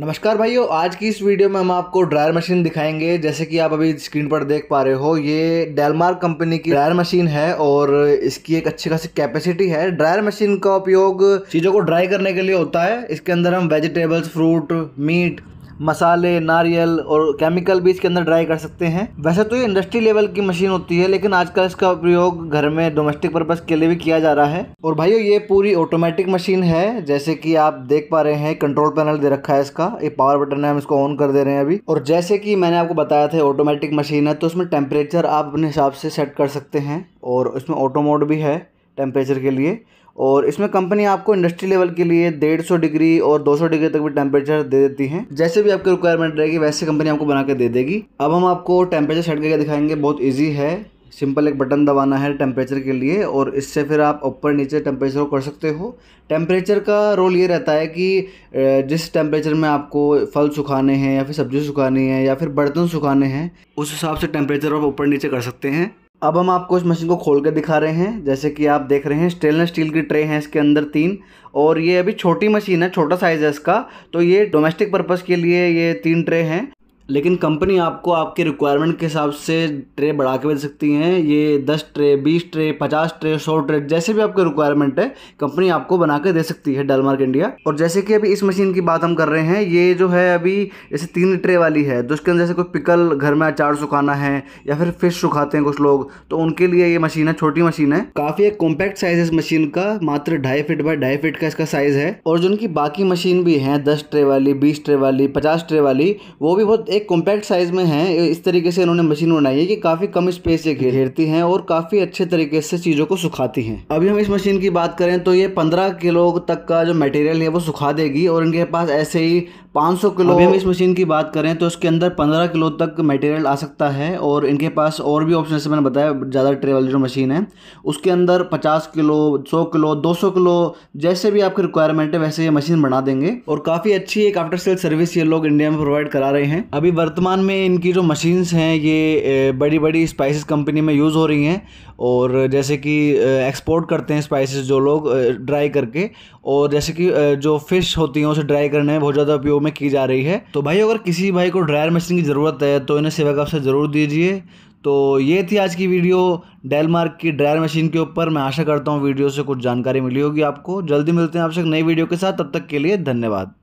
नमस्कार भाइयों आज की इस वीडियो में हम आपको ड्रायर मशीन दिखाएंगे जैसे कि आप अभी स्क्रीन पर देख पा रहे हो ये डेलमार्क कंपनी की ड्रायर मशीन है और इसकी एक अच्छी खासी कैपेसिटी है ड्रायर मशीन का उपयोग चीज़ों को ड्राई करने के लिए होता है इसके अंदर हम वेजिटेबल्स फ्रूट मीट मसाले नारियल और केमिकल भी इसके अंदर ड्राई कर सकते हैं वैसे तो ये इंडस्ट्री लेवल की मशीन होती है लेकिन आजकल इसका उपयोग घर में डोमेस्टिक पर्पज़ के लिए भी किया जा रहा है और भाइयों ये पूरी ऑटोमेटिक मशीन है जैसे कि आप देख पा रहे हैं कंट्रोल पैनल दे रखा है इसका ये पावर बटन है हम इसको ऑन कर दे रहे हैं अभी और जैसे कि मैंने आपको बताया था ऑटोमेटिक मशीन है तो उसमें टेम्परेचर आप अपने हिसाब से सेट कर सकते हैं और इसमें ऑटो मोड भी है टेम्परेचर के लिए और इसमें कंपनी आपको इंडस्ट्री लेवल के लिए डेढ़ सौ डिग्री और दो सौ डिग्री तक भी टेम्परेचर दे देती हैं जैसे भी आपकी रिक्वायरमेंट रहेगी वैसे कंपनी आपको बना के दे देगी अब हम आपको टेम्परेचर सेट करके दिखाएंगे बहुत ईजी है सिंपल एक बटन दबाना है टेम्परेचर के लिए और इससे फिर आप ऊपर नीचे टेम्परेचर को कर सकते हो टेम्परेचर का रोल ये रहता है कि जिस टेम्परेचर में आपको फल सुखाने हैं या फिर सब्जी सुखानी है या फिर बर्तन सुखाने हैं उस हिसाब से टेम्परेचर आप ऊपर नीचे कर सकते हैं अब हम आपको इस मशीन को खोल कर दिखा रहे हैं जैसे कि आप देख रहे हैं स्टेनलेस स्टील की ट्रे हैं इसके अंदर तीन और ये अभी छोटी मशीन है छोटा साइज़ है इसका तो ये डोमेस्टिक पर्पज़ के लिए ये तीन ट्रे हैं लेकिन कंपनी आपको आपके रिक्वायरमेंट के हिसाब से ट्रे बढ़ा के भेज सकती हैं ये दस ट्रे बीस ट्रे पचास ट्रे सौ ट्रे जैसे भी आपके रिक्वायरमेंट है कंपनी आपको बना के दे सकती है डलमार्क इंडिया और जैसे कि अभी इस मशीन की बात हम कर रहे हैं ये जो है अभी जैसे तीन ट्रे वाली है तो उसके अंदर जैसे कोई पिकल घर में अचार सुखाना है या फिर फिश सुखाते हैं कुछ लोग तो उनके लिए ये मशीन है छोटी मशीन है काफ़ी एक कॉम्पैक्ट साइज है इस मशीन का मात्र ढाई फिट बाय ढाई फिट का इसका साइज है और जो उनकी बाकी मशीन भी है दस ट्रे वाली बीस ट्रे वाली पचास ट्रे वाली वो भी बहुत एक कॉम्पैक्ट साइज़ में है इस तरीके से इन्होंने मशीन बनाई है कि काफ़ी कम स्पेस ये घेरती हैं और काफ़ी अच्छे तरीके से चीज़ों को सुखाती हैं अभी हम इस मशीन की बात करें तो ये पंद्रह किलो तक का जो मटेरियल है वो सुखा देगी और इनके पास ऐसे ही 500 किलो अभी हम इस मशीन की बात करें तो इसके अंदर 15 किलो तक मटेरियल आ सकता है और इनके पास और भी ऑप्शन से मैंने बताया ज़्यादा ट्रे वाली जो मशीन है उसके अंदर 50 किलो 100 किलो 200 किलो जैसे भी आपकी रिक्वायरमेंट है वैसे ये मशीन बना देंगे और काफ़ी अच्छी एक आफ्टर सेल सर्विस ये लोग इंडिया में प्रोवाइड करा रहे हैं अभी अभी वर्तमान में इनकी जो मशीन्स हैं ये बड़ी बड़ी स्पाइसेस कंपनी में यूज़ हो रही हैं और जैसे कि एक्सपोर्ट करते हैं स्पाइसेस जो लोग ड्राई करके और जैसे कि जो फ़िश होती हैं उसे ड्राई करने में बहुत ज़्यादा उपयोग में की जा रही है तो भाई अगर किसी भाई को ड्रायर मशीन की ज़रूरत है तो इन्हें सेवा का ज़रूर दीजिए तो ये थी आज की वीडियो डेलमार्क की ड्रायर मशीन के ऊपर मैं आशा करता हूँ वीडियो से कुछ जानकारी मिली होगी आपको जल्दी मिलते हैं आपसे नई वीडियो के साथ तब तक के लिए धन्यवाद